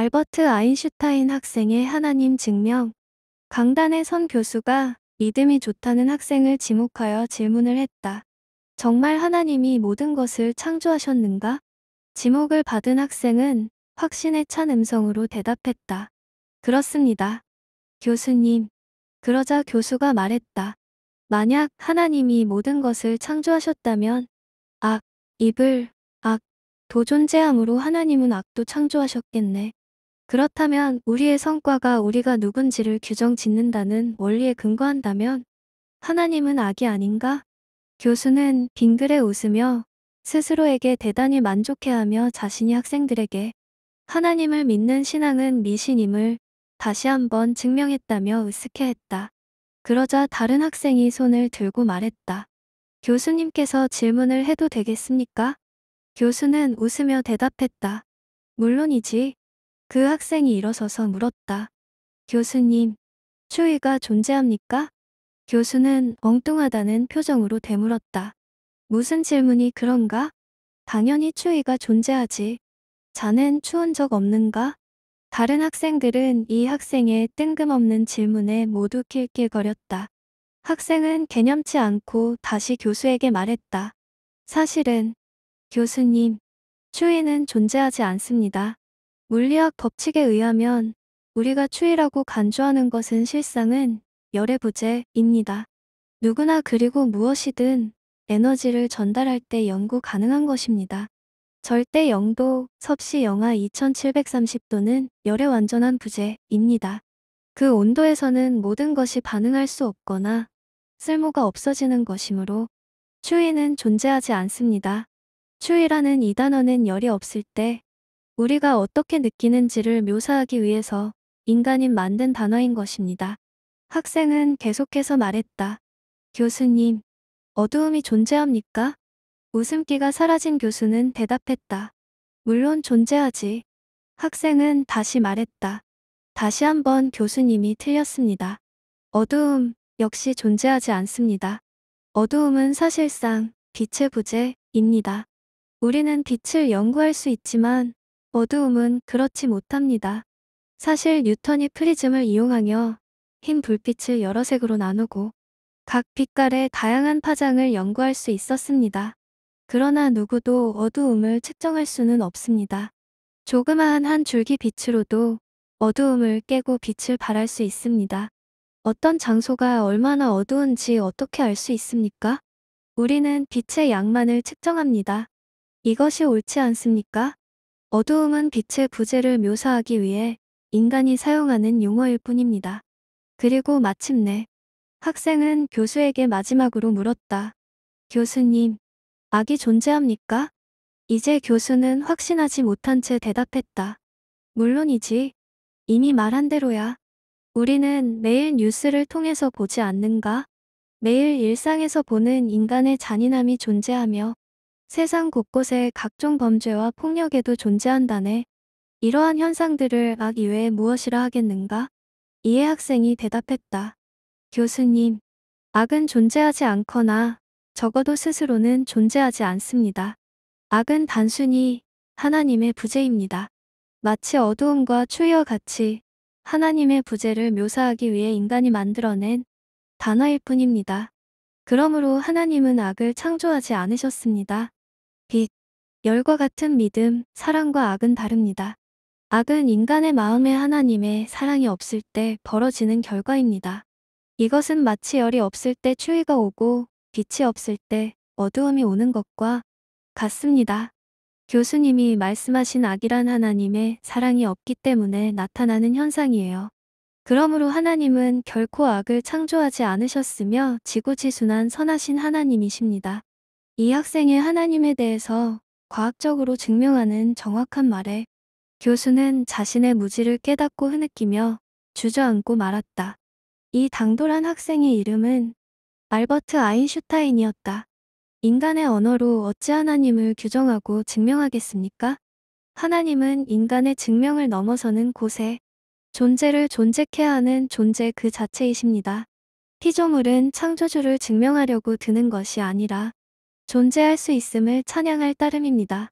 알버트 아인슈타인 학생의 하나님 증명 강단의 선 교수가 믿음이 좋다는 학생을 지목하여 질문을 했다. 정말 하나님이 모든 것을 창조하셨는가? 지목을 받은 학생은 확신에 찬 음성으로 대답했다. 그렇습니다. 교수님. 그러자 교수가 말했다. 만약 하나님이 모든 것을 창조하셨다면 악, 입을, 악, 도존재함으로 하나님은 악도 창조하셨겠네. 그렇다면 우리의 성과가 우리가 누군지를 규정 짓는다는 원리에 근거한다면 하나님은 악이 아닌가? 교수는 빙글에 웃으며 스스로에게 대단히 만족해하며 자신이 학생들에게 하나님을 믿는 신앙은 미신임을 다시 한번 증명했다며 으스케했다. 그러자 다른 학생이 손을 들고 말했다. 교수님께서 질문을 해도 되겠습니까? 교수는 웃으며 대답했다. 물론이지. 그 학생이 일어서서 물었다. 교수님, 추위가 존재합니까? 교수는 엉뚱하다는 표정으로 되물었다. 무슨 질문이 그런가? 당연히 추위가 존재하지. 자넨 추운 적 없는가? 다른 학생들은 이 학생의 뜬금없는 질문에 모두 낄낄거렸다. 학생은 개념치 않고 다시 교수에게 말했다. 사실은 교수님, 추위는 존재하지 않습니다. 물리학 법칙에 의하면 우리가 추위라고 간주하는 것은 실상은 열의 부재입니다. 누구나 그리고 무엇이든 에너지를 전달할 때 연구 가능한 것입니다. 절대 0도 섭씨 영하 2730도는 열의 완전한 부재입니다. 그 온도에서는 모든 것이 반응할 수 없거나 쓸모가 없어지는 것이므로 추위는 존재하지 않습니다. 추위라는 이 단어는 열이 없을 때 우리가 어떻게 느끼는지를 묘사하기 위해서 인간인 만든 단어인 것입니다. 학생은 계속해서 말했다. 교수님, 어두움이 존재합니까? 웃음기가 사라진 교수는 대답했다. 물론 존재하지. 학생은 다시 말했다. 다시 한번 교수님이 틀렸습니다. 어두움 역시 존재하지 않습니다. 어두움은 사실상 빛의 부재입니다. 우리는 빛을 연구할 수 있지만 어두움은 그렇지 못합니다. 사실 뉴턴이 프리즘을 이용하며 흰 불빛을 여러 색으로 나누고 각 빛깔의 다양한 파장을 연구할 수 있었습니다. 그러나 누구도 어두움을 측정할 수는 없습니다. 조그마한 한 줄기 빛으로도 어두움을 깨고 빛을 발할 수 있습니다. 어떤 장소가 얼마나 어두운지 어떻게 알 수 있습니까? 우리는 빛의 양만을 측정합니다. 이것이 옳지 않습니까? 어두움은 빛의 부재를 묘사하기 위해 인간이 사용하는 용어일 뿐입니다. 그리고 마침내 학생은 교수에게 마지막으로 물었다. 교수님, 악이 존재합니까? 이제 교수는 확신하지 못한 채 대답했다. 물론이지. 이미 말한 대로야. 우리는 매일 뉴스를 통해서 보지 않는가? 매일 일상에서 보는 인간의 잔인함이 존재하며 세상 곳곳에 각종 범죄와 폭력에도 존재한다네. 이러한 현상들을 악 이외에 무엇이라 하겠는가? 이에 학생이 대답했다. 교수님, 악은 존재하지 않거나 적어도 스스로는 존재하지 않습니다. 악은 단순히 하나님의 부재입니다. 마치 어두움과 추위와 같이 하나님의 부재를 묘사하기 위해 인간이 만들어낸 단어일 뿐입니다. 그러므로 하나님은 악을 창조하지 않으셨습니다. 빛, 열과 같은 믿음, 사랑과 악은 다릅니다. 악은 인간의 마음에 하나님의 사랑이 없을 때 벌어지는 결과입니다. 이것은 마치 열이 없을 때 추위가 오고 빛이 없을 때 어두움이 오는 것과 같습니다. 교수님이 말씀하신 악이란 하나님의 사랑이 없기 때문에 나타나는 현상이에요. 그러므로 하나님은 결코 악을 창조하지 않으셨으며 지구지순한 선하신 하나님이십니다. 이 학생의 하나님에 대해서 과학적으로 증명하는 정확한 말에 교수는 자신의 무지를 깨닫고 흐느끼며 주저앉고 말았다. 이 당돌한 학생의 이름은 알버트 아인슈타인이었다. 인간의 언어로 어찌 하나님을 규정하고 증명하겠습니까? 하나님은 인간의 증명을 넘어서는 곳에 존재를 존재케 하는 존재 그 자체이십니다. 피조물은 창조주를 증명하려고 드는 것이 아니라 존재할 수 있음을 찬양할 따름입니다.